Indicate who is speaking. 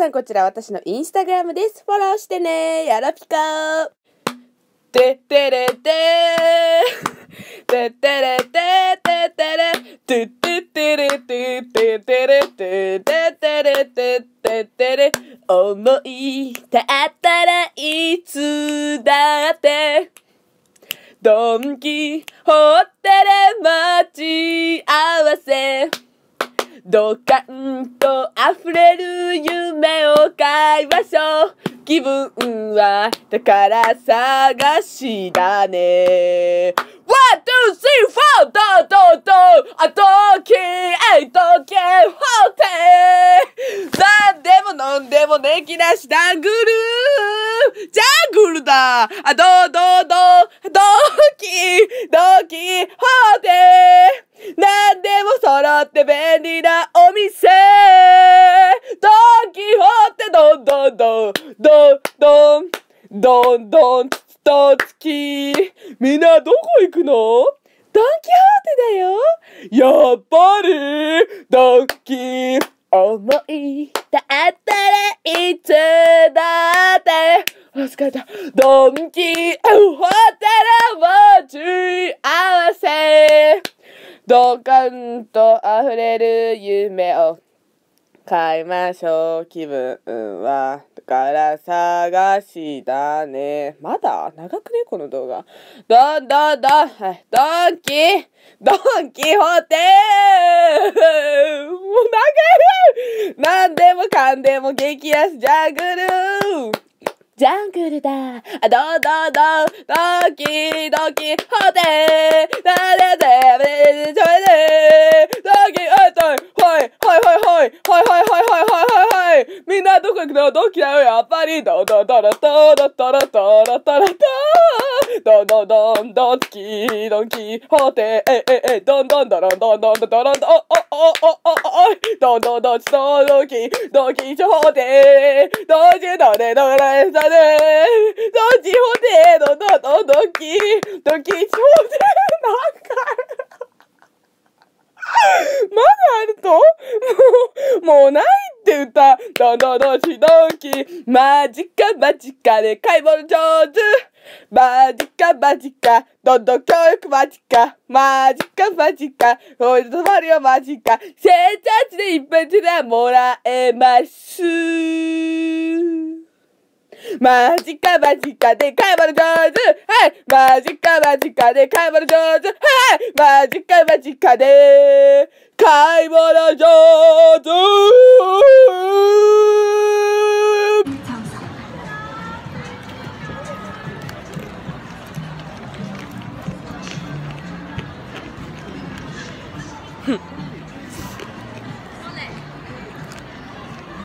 Speaker 1: さん、こちら私のインスタグラムです。フォローしてねやらぴかーてってれてーてってれてててれてててれてててれててててれてててれ思いたったらいつだってドンキホテレ待ち合わせどっんと溢れる夢を買いましょう気分は宝探しだね One, two, three, f o ーキー、エイあーキー、ホーテー。なんでも飲んでもねきなしダングルジャングルだキー、ドーキー、ホーテー。なんでも揃って便利などんどん、どんどん、どんどん、ンつとつきみんなどこ行くのドンキホーテだよやっぱりドンキ思いだったらいつだってあ疲れたドンキホーテラを注意合わせドカンと溢れる夢を買いましょう、気分は。から探しだね。まだ長くねこの動画。どんどんどん、ドンキドンキホーテーもう長い何でもかんでも激安ジャングルジャングルだドどんどんどんドンキドンキホーテーだれぜれちょいではいはいはいはいはいはいはいみんなどこ行くのどきだよやっぱりドドドラドラドラドラドラドドドドンドンキドンキホテえええドンドンドロンドンドンドドロンドおおおおおおどドンドンドどチドンドンキドンキチホテドンチドネドレサネドンどホテドンドどドンドンキドんキチホテなんかまだあるともうもうないって歌。どんどんどんしどんき。マジかマジかで買い物上手。マジかマジか。どんどん教育マジか。マジかマジか。おいで止まるよマジか。生活で一発でもらえます。マジかマジかで買い物上手はいマジかマジかで買い物上手はいマジかマジかで買い物上手哼。